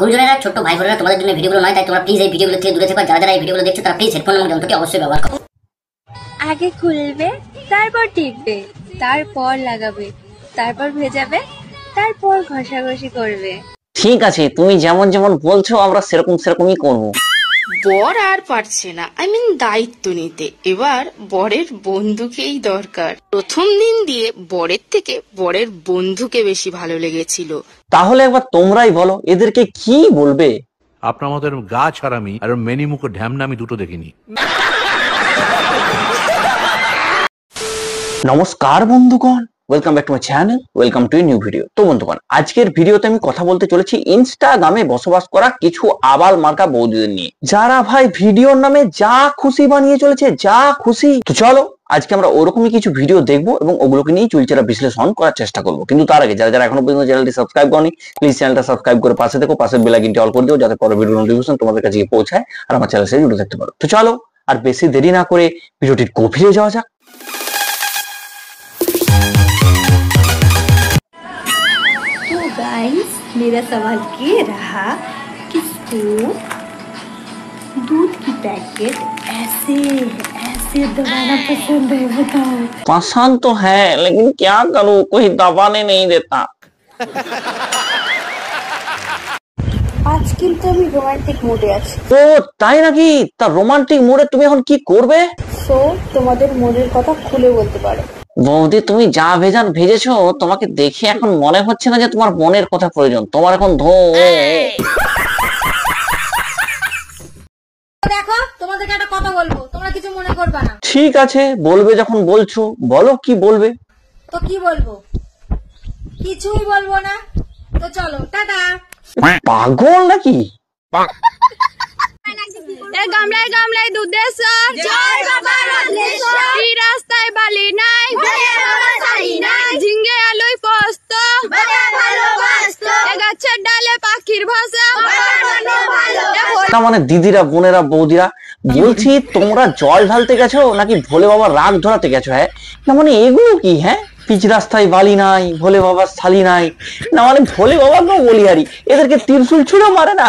গুরুজনেরা ছোট ভাই বোনেরা তোমাদের জন্য ভিডিওগুলো নয় তাই তোমরা প্লিজ এই ভিডিওগুলো থেকে দূরে থাকো যারা যারা এই ভিডিওগুলো দেখছো তারা প্লিজ হেডফোন এবং যন্ত্রটি অবশ্যই ব্যবহার করো আগে খুলবে তারপর টিপবে তারপর লাগাবে তারপর ভেজাবে তারপর ঘষাঘষি করবে ঠিক আছে তুমি যেমন যেমন বলছো আমরা সেরকম সেরকমই করবো বর আর পারছে না আই মিন দায়িত্ব নিতে এবার বরের বন্ধুকেই দরকার প্রথম দিন দিয়ে বরের থেকে বরের বন্ধুকে বেশি ভালো লেগেছিল তাহলে একবার তোমরাই বলো এদেরকে কি বলবে আপনার মতো গা ছাড়ামি আর মেনি মুখ ঢ্যাম আমি দুটো দেখিনি নমস্কার বন্ধুগণ welcome back to my channel welcome to new video তো বন্ধুগণ আজকের ভিডিওতে আমি কথা বলতে চলেছি ইনস্টাগ্রামে বসবাস করা কিছু আবাল মার্কা বৌদিদের নিয়ে যারা ভাই ভিডিওর নামে যা খুশি বানিয়ে চলেছে যা খুশি তো চলো আজকে আমরা ওরকমই কিছু ভিডিও দেখব এবং ওগুলোকে নিয়ে চুলচেরা বিশ্লেষণ করার চেষ্টা করব কিন্তু তার আগে যারা যারা এখনো পর্যন্ত চ্যানেলটি সাবস্ক্রাইব করনি প্লিজ চ্যানেলটা সাবস্ক্রাইব করে পাশে দেখো পাশে বেলাইকিনটি অল করে দিও যাতে পরে ভিডিও নোটিফিকেশন তোমাদের কাছে পৌঁছায় আর আমার চ্যানেল সেই ভিডিও দেখতে পারো তো চলো আর বেশি দেরি না করে ভিডিওটির গভীরে যাওয়া যাক गाइस मेरा सवाल ये रहा कि इसको दूध की पैकेट ऐसे ऐसे दबाना पसंद है बताओ पसंद तो है लेकिन क्या करूँ कोई दबाने नहीं देता আজ কিন্তু রোমান্টিক মুডে আছি ও তাই নাকি তা রোমান্টিক মুডে তুমি এখন কি করবে সো তোমাদের মুডের কথা খুলে বলতে পারো বৌদি তুমি যা ভেজান ভেজেছ তোমাকে দেখে এখন মনে হচ্ছে না যে তোমার মনের কথা প্রয়োজন তোমার এখন ধো ঠিক আছে বলবে যখন বলছো বলো কি বলবে তো কি বলবো কিছুই বলবো না তো চলো টাটা পাগল নাকি গামলায় গামলায় দুধেশ্বর জয় বাবা এই রাস্তায় বালি নাই ঝিঙ্গে গাছের ডালে পাখির ভাষা মানে দিদিরা বোনেরা বৌদিরা বলছি তোমরা জল ঢালতে গেছো নাকি ভোলে বাবা রাগ ধরাতে গেছো হ্যাঁ মানে এগুলো কি হ্যাঁ পিচ রাস্তায় বালি নাই ভোলে বাবার শালি নাই না মানে ভোলে বাবা কেউ বলি হারি এদেরকে তিরসুল ছুড়ে মারে না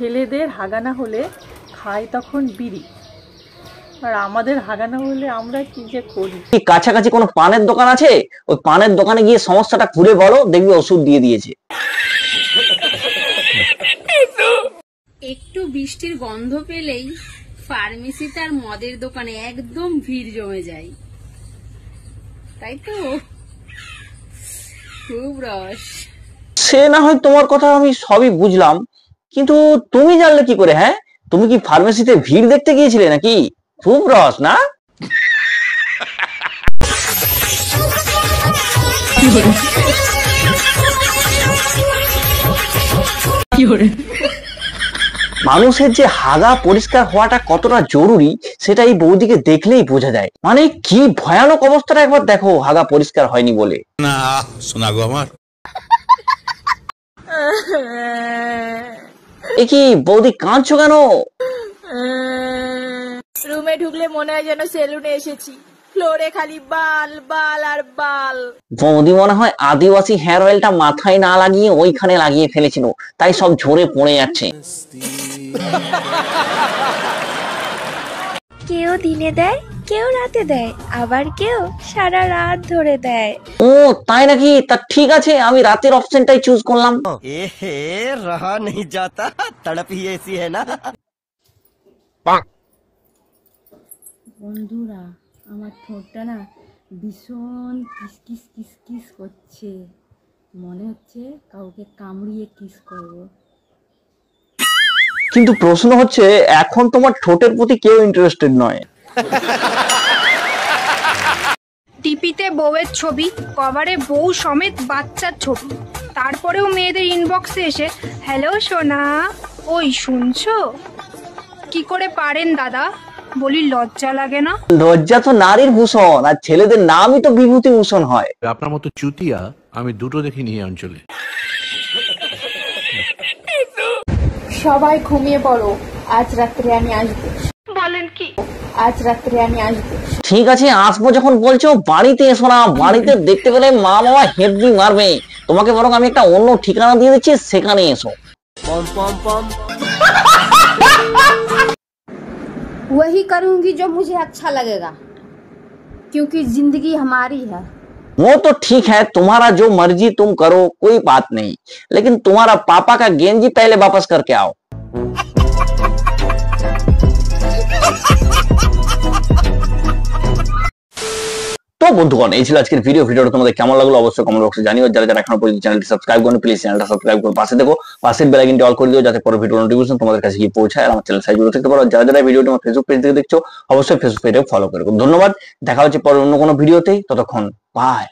ছেলেদের হাগানা হলে খায় তখন বিড়ি আর আমাদের হাগানা হলে আমরা কি যে করি কাছাকাছি কোনো পানের দোকান আছে ওই পানের দোকানে গিয়ে সমস্যাটা ঘুরে বলো দেখবি ওষুধ দিয়ে দিয়েছে একটু বৃষ্টির গন্ধ পেলেই ফার্মেসি তার মদের দোকানে একদম ভিড় জমে যায় তাই তো খুব রস সে না হয় তোমার কথা আমি সবই বুঝলাম কিন্তু তুমি জানলে কি করে হ্যাঁ তুমি কি ফার্মেসিতে ভিড় দেখতে গিয়েছিলে নাকি খুব রস না মানুষের যে হাগা পরিষ্কার হওয়াটা কতটা জরুরি সেটা এই বৌদিকে দেখলেই বোঝা যায় মানে কি ভয়ানক অবস্থাটা একবার দেখো হাগা পরিষ্কার হয়নি বলে না শোনাগো আমার এ বৌদি কাঁদছো কেন রুমে ঢুকলে মনে হয় যেন সেলুনে এসেছি ফ্লোরে খালি বাল বাল আর বাল বৌদি মনে হয় আদিবাসী হেয়ার অয়েলটা মাথায় না লাগিয়ে ওইখানে লাগিয়ে ফেলেছিল তাই সব ঝরে পড়ে যাচ্ছে কেউ দিনে দেয় কেউ রাতে দেয় আবার কেউ সারা রাত ধরে দেয় ও তাই নাকি তা ঠিক আছে আমি রাতের অপশনটাই চুজ করলাম এ হে রহা নেই যাতা তড়প হি এসি হে না বন্ধুরা আমার ঠোঁটটা না ভীষণ কিসকিস কিসকিস করছে মনে হচ্ছে কাউকে কামড়িয়ে কিস করব কিন্তু প্রশ্ন হচ্ছে এখন তোমার ঠোঁটের প্রতি কেউ ইন্টারেস্টেড নয় টিপিতে বউয়ের ছবি কভারে বউ সমেত বাচ্চার ছবি তারপরেও মেয়েদের ইনবক্সে এসে হ্যালো সোনা ওই শুনছো কি করে পারেন দাদা বলি লজ্জা লাগে না লজ্জা তো নারীর ভূষণ আর ছেলেদের নামই তো বিভূতি ভূষণ হয় আপনার মতো চুতিয়া আমি দুটো দেখিনি এই অঞ্চলে সবাই ঘুমিয়ে পড়ো আজ রাত্রে আমি আসবো আজ রাত্রে আমি আসবো ঠিক আছে আসবো যখন বলছো বাড়িতে এসো না বাড়িতে দেখতে পেলে মা বাবা হেডবি মারবে তোমাকে বরং আমি একটা অন্য ঠিকানা দিয়ে দিচ্ছি সেখানে এসো পম পম পম वही करूंगी जो मुझे अच्छा लगेगा क्योंकि जिंदगी हमारी है वो तो ठीक है तुम्हारा जो मर्जी तुम करो कोई बात नहीं लेकिन तुम्हारा पापा का गेंजी पहले वापस करके आओ বন্ধুগণ এই ছিল আজকের ভিডিও ভিডিওটা তোমাদের কেমন লাগলো অবশ্যই কমেন্ট বক্সে জানিও যারা যারা এখনো পর্যন্ত চ্যানেলটি সাবস্ক্রাইব করুন প্লিজ চ্যানেলটা সাবস্ক্রাইব করুন পাশে দেখো পাশের বেল আইকনটি অল করে দিও যাতে পরে ভিডিও নোটিফিকেশন তোমাদের কাছে গিয়ে পৌঁছায় আর আমার চ্যানেল সাইজ দেখতে পারো যারা যারা ভিডিওটি আমার ফেসবুক পেজ থেকে দেখছো অবশ্যই ফেসবুক পেজে ফলো করে ধন্যবাদ দেখা হচ্ছে পরে অন্য কোনো ভিডিওতেই ততক্ষণ বাই